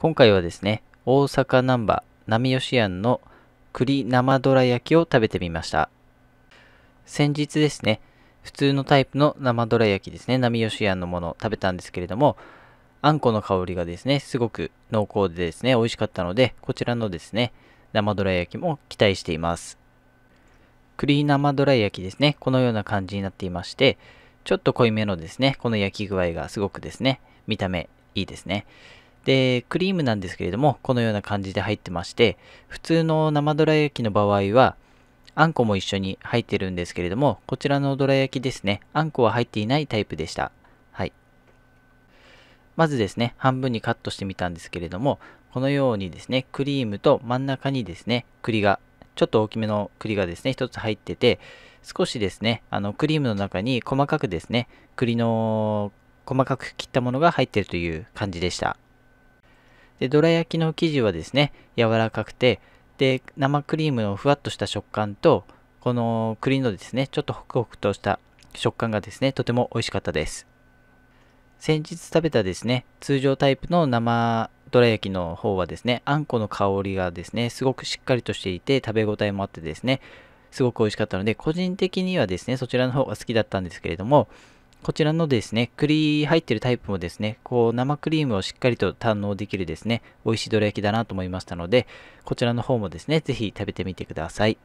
今回はですね、大阪難波波吉庵の栗生どら焼きを食べてみました。先日ですね、普通のタイプの生どら焼きですね、波吉庵のものを食べたんですけれども、あんこの香りがですね、すごく濃厚でですね、美味しかったので、こちらのですね、生どら焼きも期待しています。栗生どら焼きですね、このような感じになっていまして、ちょっと濃いめのですね、この焼き具合がすごくですね、見た目いいですね。で、クリームなんですけれども、このような感じで入ってまして、普通の生どら焼きの場合は、あんこも一緒に入ってるんですけれども、こちらのどら焼きですね、あんこは入っていないタイプでした。はい。まずですね、半分にカットしてみたんですけれども、このようにですね、クリームと真ん中にですね、栗が、ちょっと大きめの栗がですね、一つ入ってて、少しですね、あのクリームの中に細かくですね、栗の細かく切ったものが入ってるという感じでした。で、どら焼きの生地はですね、柔らかくて、で、生クリームのふわっとした食感と、この栗のですね、ちょっとホクホクとした食感がですね、とても美味しかったです。先日食べたですね、通常タイプの生どら焼きの方はですね、あんこの香りがですね、すごくしっかりとしていて、食べ応えもあってですね、すごく美味しかったので、個人的にはですね、そちらの方が好きだったんですけれども、こちらのですね、栗入ってるタイプもですね、こう生クリームをしっかりと堪能できるですね、美味しいどら焼きだなと思いましたので、こちらの方もですね、ぜひ食べてみてください。